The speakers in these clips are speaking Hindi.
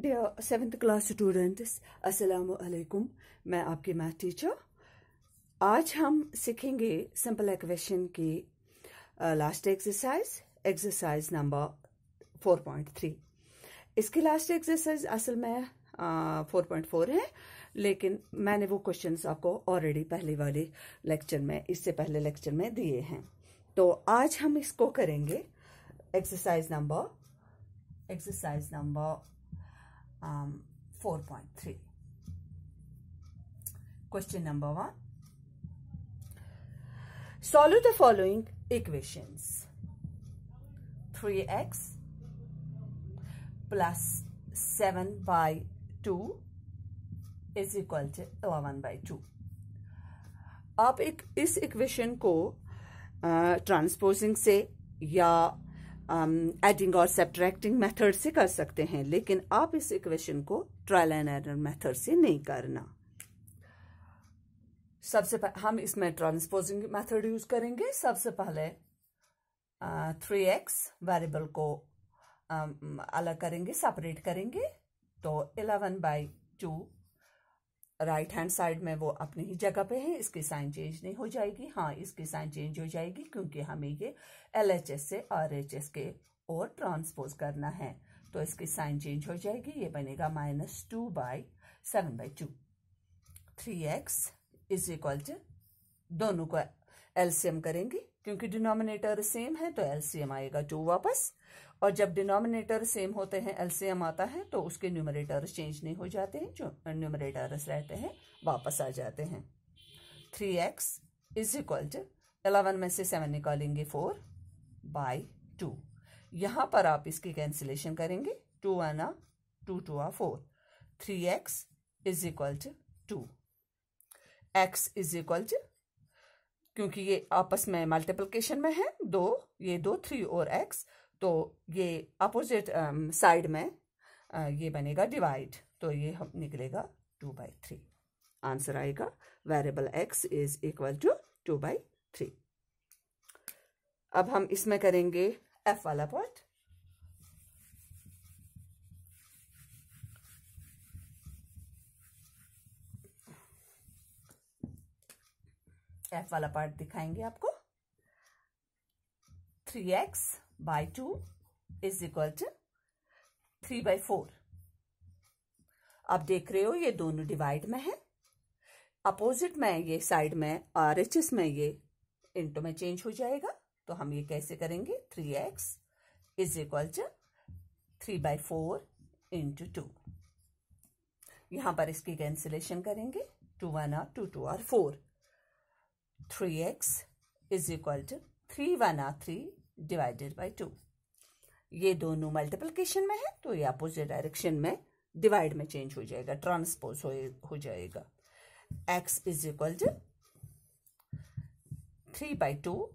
डियर सेवेंथ क्लास स्टूडेंट्स अस्सलाम वालेकुम मैं आपकी मैथ टीचर आज हम सीखेंगे सिंपल एक्वेशन की last exercise exercise number four point three इसकी लास्ट एक्सरसाइज असल में फोर पॉइंट फोर है लेकिन मैंने वो क्वेश्चंस आपको ऑलरेडी पहले वाले लेक्चर में इससे पहले लेक्चर में दिए हैं तो आज हम इसको करेंगे exercise number exercise number um, 4.3. Question number 1. Solve the following equations. 3x plus 7 by 2 is equal to 11 by 2 आप एक इस इक्वेशन को ट्रांसपोजिंग से या एडिंग और सब्ट्रैक्टिंग मेथड से कर सकते हैं लेकिन आप इस इक्वेशन को ट्रायल एंड एरर मेथड से नहीं करना सबसे हम इसमें ट्रांसपोजिंग मेथड यूज करेंगे सबसे पहले थ्री एक्स वेरिएबल को अलग करेंगे सेपरेट करेंगे तो eleven by two right hand side में वो अपनी ही जगह पे है इसकी साइन चेंज नहीं हो जाएगी हाँ इसकी साइन चेंज हो जाएगी क्योंकि हमें ये एल से आर के और ट्रांसपोज करना है तो इसकी साइन चेंज हो जाएगी ये बनेगा minus two by seven by two three X is equal to दोनों को एल्सियम करेंगी क्योंकि डिनोमिनेटर सेम है तो एलसीएम आएगा टू वापस और जब डिनोमिनेटर सेम होते हैं एलसीएम आता है तो उसके न्यूमरेटर चेंज नहीं हो जाते हैं जो न्यूमरेटर्स रहते हैं वापस आ जाते हैं three X is equal to eleven में से सेवन निकालेंगे फोर बाई टू यहाँ पर आप इसकी कैंसिलेशन करेंगे टू आना two two are four three X is equal to two X is equal to क्योंकि ये आपस में मल्टीप्लिकेशन में है दो ये दो थ्री और एक्स तो ये अपोजिट साइड um, में आ, uh, ये बनेगा डिवाइड तो ये हम निकलेगा टू बाई थ्री आंसर आएगा variable X is equal to two by three अब हम इसमें करेंगे एफ वाला पॉइंट एफ वाला पार्ट दिखाएंगे आपको three X by two is equal to three by four आप देख रहे हो ये दोनों डिवाइड में है अपोजिट में ये साइड में और एच में ये इंटू में चेंज हो जाएगा तो हम ये कैसे करेंगे three X is equal to three by four into two यहां पर इसकी कैंसिलेशन करेंगे टू वन और टू टू और four three X is equal to three one are three divided by two ये दोनों मल्टीप्लीकेशन में है तो ये अपोजिट डायरेक्शन में डिवाइड में चेंज हो जाएगा ट्रांसपोज हो, हो जाएगा X is equal to three by two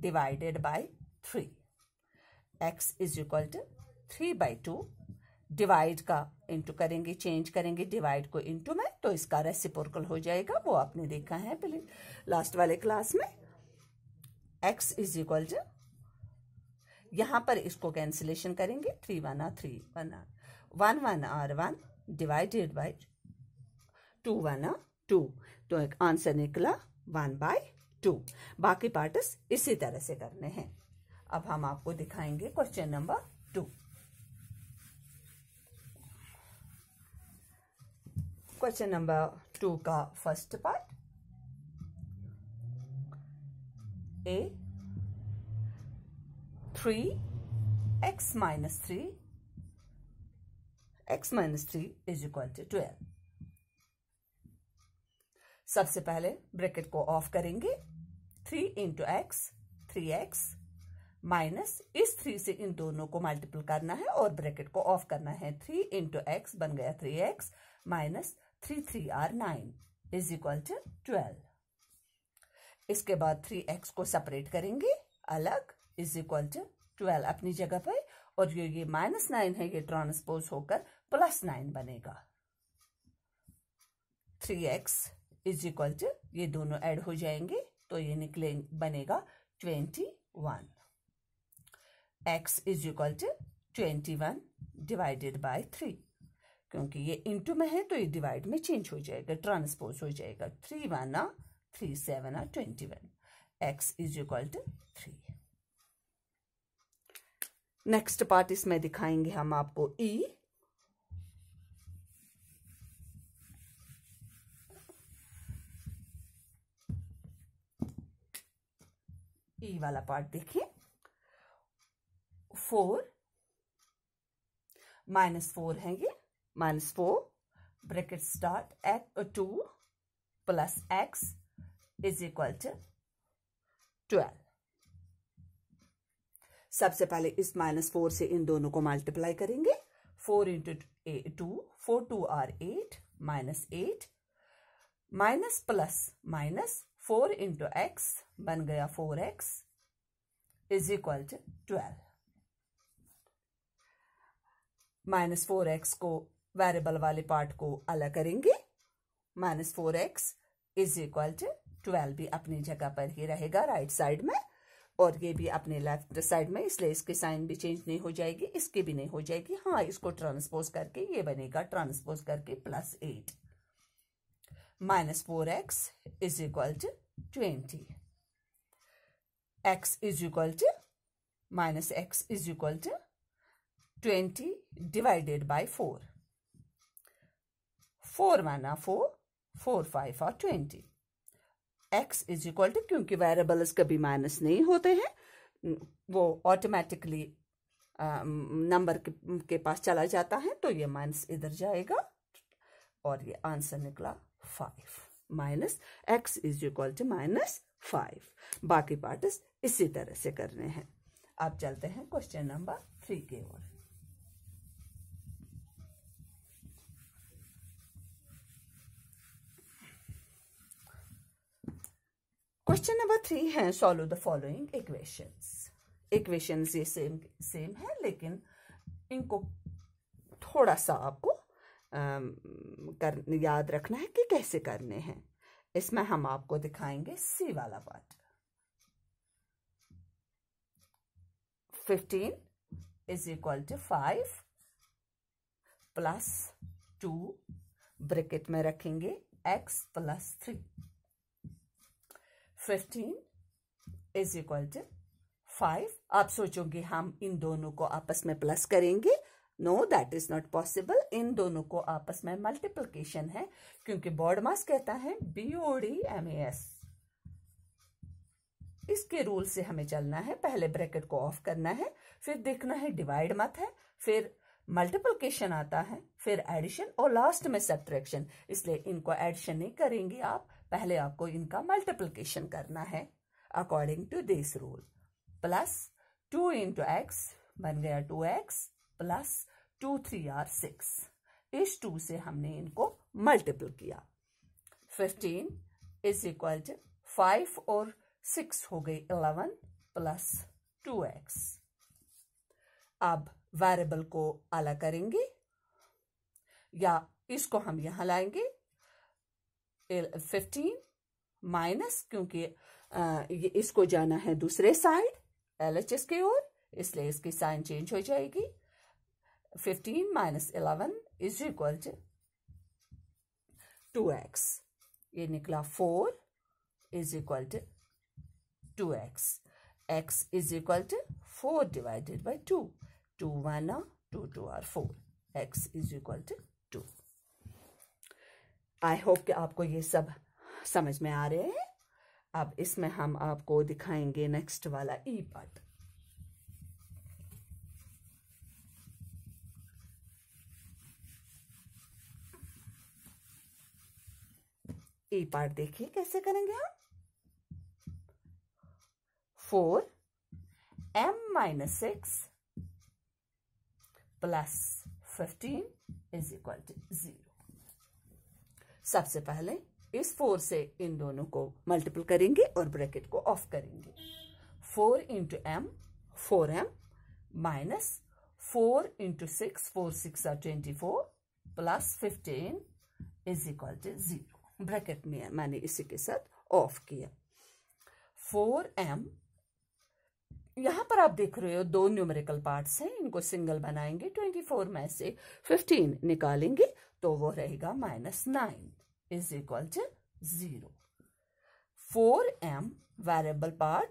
divided by three X is equal to three by two divide का इंटू करेंगे चेंज करेंगे डिवाइड को इंटू में तो इसका रेसिपोर्कल हो जाएगा वो आपने देखा है पहले लास्ट वाले क्लास में एक्स इज इक्वल टू यहां पर इसको कैंसिलेशन करेंगे three one are three one are one one are one divided by two one are two तो एक आंसर निकला वन बाय टू बाकी पार्टस इसी तरह से करने हैं अब हम आपको दिखाएंगे question number two question number two का first part A three X minus three X minus three is equal to twelve सबसे पहले ब्रैकेट को ऑफ करेंगे three into X three X minus इस थ्री से इन दोनों को मल्टीपल करना है और ब्रैकेट को ऑफ करना है थ्री इंटू एक्स बन गया three X minus three three are nine is equal to twelve इसके बाद थ्री एक्स को सेपरेट करेंगे अलग इज इक्वल टू ट्वेल्व अपनी जगह पर और जो ये माइनस नाइन है ये ट्रांसपोज होकर प्लस नाइन बनेगा three X is equal to ये दोनों ऐड हो जाएंगे तो ये निकले बनेगा twenty one X is equal to twenty one divided by three क्योंकि ये इंटू में है तो ये डिवाइड में चेंज हो जाएगा ट्रांसपोज हो जाएगा three one are three seven are twenty one X is equal to three next part इसमें दिखाएंगे हम आपको ई e, ई e वाला पार्ट देखिए फोर माइनस फोर है ये minus 4 bracket start at uh, 2 plus x is equal to 12 सबसे पहले इस माइनस फोर से इन दोनों को मल्टीप्लाई करेंगे four into two four two are eight minus eight minus plus minus four into X बन गया four X is equal to twelve minus four X को वेरिएबल वाले पार्ट को अलग करेंगे minus four X is equal to twelve भी अपनी जगह पर ही रहेगा राइट साइड में और ये भी अपने लेफ्ट साइड में इसलिए इसकी साइन भी चेंज नहीं हो जाएगी इसकी भी नहीं हो जाएगी हाँ इसको ट्रांसपोज करके ये बनेगा ट्रांसपोज करके plus eight minus four X is equal to twenty X is equal to minus X is equal to twenty divided by four four one are four four five और twenty X is equal to क्योंकि वेरेबल्स कभी माइनस नहीं होते हैं वो ऑटोमेटिकली नंबर के, के पास चला जाता है तो ये माइनस इधर जाएगा और ये आंसर निकला five minus X is equal to minus five बाकी पार्ट इसी तरह से करने हैं अब चलते हैं क्वेश्चन नंबर थ्री की ओर क्वेश्चन नंबर थ्री है solve the following equations equations ये सेम सेम है लेकिन इनको थोड़ा सा आपको कर याद रखना है कि कैसे करने हैं इसमें हम आपको दिखाएंगे सी वाला part fifteen is equal to five plus two bracket में रखेंगे X plus three fifteen is equal to five आप सोचोगे हम इन दोनों को आपस में प्लस करेंगे no that is not possible इन दोनों को आपस में मल्टीप्लीकेशन है क्योंकि बॉर्ड मास कहता है बीओडी एम एस इसके रूल से हमें चलना है पहले ब्रैकेट को ऑफ करना है फिर देखना है डिवाइड मत है फिर मल्टीप्लीकेशन आता है फिर एडिशन और लास्ट में सब्ट्रैक्शन इसलिए इनको एडिशन नहीं करेंगे आप पहले आपको इनका मल्टीप्लीकेशन करना है according to this rule plus two into X बन गया two X plus two three are six इस टू से हमने इनको मल्टीपल किया fifteen is equal to five और सिक्स हो गई इलेवन प्लस टू एक्स अब वेरिएबल को अलग करेंगे या इसको हम यहां लाएंगे फिफ्टीन माइनस क्योंकि आ, इसको जाना है दूसरे साइड एल एच एस की ओर इसलिए इसकी साइन चेंज हो जाएगी fifteen minus eleven is equal to two X ये निकला four is equal to two X X is equal to four divided by two two one are two two are four X is equal to I hope कि आपको ये सब समझ में आ रहे हैं अब इसमें हम आपको दिखाएंगे नेक्स्ट वाला ई पार्ट ई पार्ट देखिए कैसे करेंगे हम four M minus six plus fifteen is equal to zero सबसे पहले इस फोर से इन दोनों को मल्टीपल करेंगे और ब्रैकेट को ऑफ करेंगे four into M four M minus four into six four six are twenty four plus fifteen is equal to zero bracket में मैंने इसी के साथ ऑफ किया फोर एम यहाँ पर आप देख रहे हो दो न्यूमेरिकल पार्ट्स हैं इनको सिंगल बनाएंगे ट्वेंटी फोर में से फिफ्टीन निकालेंगे तो वो रहेगा minus nine is equal to zero four M variable part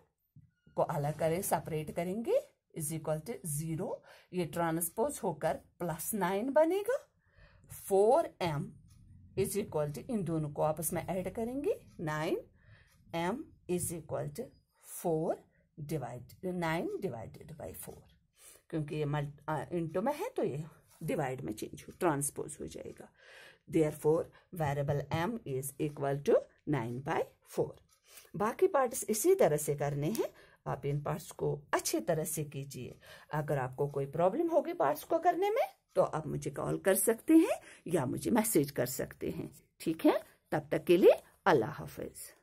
को अलग करें सेपरेट करेंगे इज इक्वल टू जीरो ये ट्रांसपोज होकर प्लस नाइन बनेगा four M is equal to इन दोनों को आपस में ऐड करेंगे nine M is equal to four divide nine divided by four क्योंकि ये इंटू में है तो ये डिवाइड में चेंज हो ट्रांसपोज हो जाएगा there four variable M is equal to nine by four बाकी पार्ट्स इसी तरह से करने हैं आप इन पार्ट्स को अच्छी तरह से कीजिए अगर आपको कोई प्रॉब्लम होगी पार्ट्स को करने में तो आप मुझे कॉल कर सकते हैं या मुझे मैसेज कर सकते हैं ठीक है तब तक के लिए अल्लाह हाफिज़